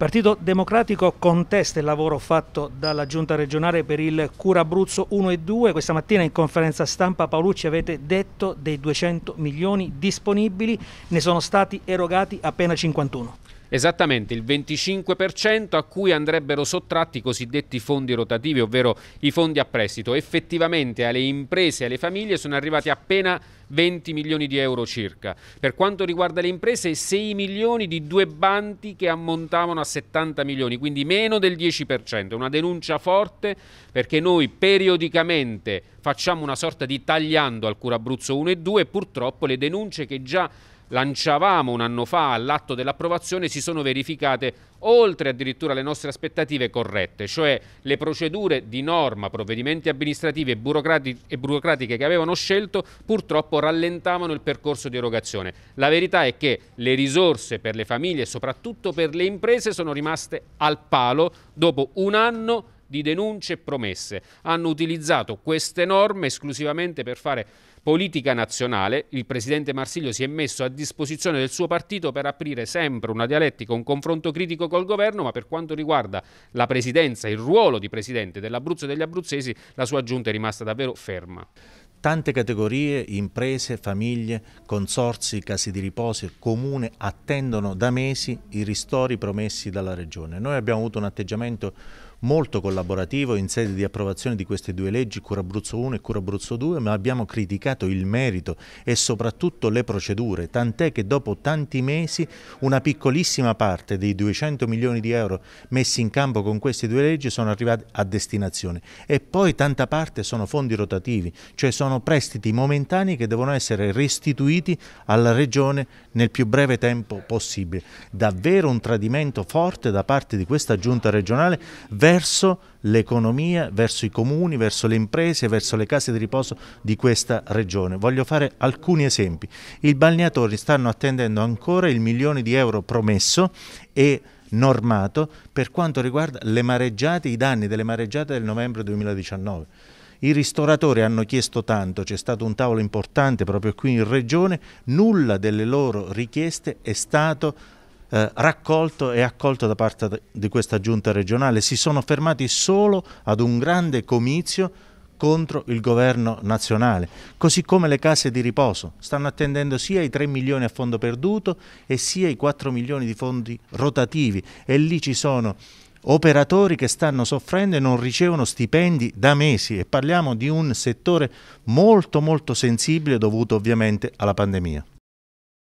Partito Democratico contesta il lavoro fatto dalla Giunta regionale per il Cura Abruzzo 1 e 2. Questa mattina in conferenza stampa Paolucci avete detto dei 200 milioni disponibili, ne sono stati erogati appena 51. Esattamente il 25% a cui andrebbero sottratti i cosiddetti fondi rotativi, ovvero i fondi a prestito. Effettivamente alle imprese e alle famiglie sono arrivati appena 20 milioni di euro circa. Per quanto riguarda le imprese, 6 milioni di due banti che ammontavano a 70 milioni, quindi meno del 10%. Una denuncia forte perché noi periodicamente facciamo una sorta di tagliando al Cura Abruzzo 1 e 2 e purtroppo le denunce che già lanciavamo un anno fa all'atto dell'approvazione si sono verificate oltre addirittura le nostre aspettative corrette, cioè le procedure di norma, provvedimenti amministrativi e, burocrati e burocratiche che avevano scelto purtroppo rallentavano il percorso di erogazione. La verità è che le risorse per le famiglie e soprattutto per le imprese sono rimaste al palo dopo un anno di denunce e promesse. Hanno utilizzato queste norme esclusivamente per fare politica nazionale. Il presidente Marsiglio si è messo a disposizione del suo partito per aprire sempre una dialettica, un confronto critico col governo, ma per quanto riguarda la presidenza, il ruolo di presidente dell'Abruzzo e degli abruzzesi, la sua giunta è rimasta davvero ferma tante categorie, imprese, famiglie, consorsi, casi di riposo, comune attendono da mesi i ristori promessi dalla Regione. Noi abbiamo avuto un atteggiamento molto collaborativo in sede di approvazione di queste due leggi, Cura Abruzzo 1 e Cura Abruzzo 2, ma abbiamo criticato il merito e soprattutto le procedure, tant'è che dopo tanti mesi una piccolissima parte dei 200 milioni di euro messi in campo con queste due leggi sono arrivati a destinazione e poi tanta parte sono fondi rotativi, cioè sono prestiti momentanei che devono essere restituiti alla Regione nel più breve tempo possibile. Davvero un tradimento forte da parte di questa giunta regionale verso verso l'economia, verso i comuni, verso le imprese, verso le case di riposo di questa regione. Voglio fare alcuni esempi. I balneatori stanno attendendo ancora il milione di euro promesso e normato per quanto riguarda le mareggiate, i danni delle mareggiate del novembre 2019. I ristoratori hanno chiesto tanto, c'è stato un tavolo importante proprio qui in Regione, nulla delle loro richieste è stato eh, raccolto e accolto da parte di questa giunta regionale. Si sono fermati solo ad un grande comizio contro il governo nazionale, così come le case di riposo stanno attendendo sia i 3 milioni a fondo perduto e sia i 4 milioni di fondi rotativi e lì ci sono operatori che stanno soffrendo e non ricevono stipendi da mesi e parliamo di un settore molto molto sensibile dovuto ovviamente alla pandemia.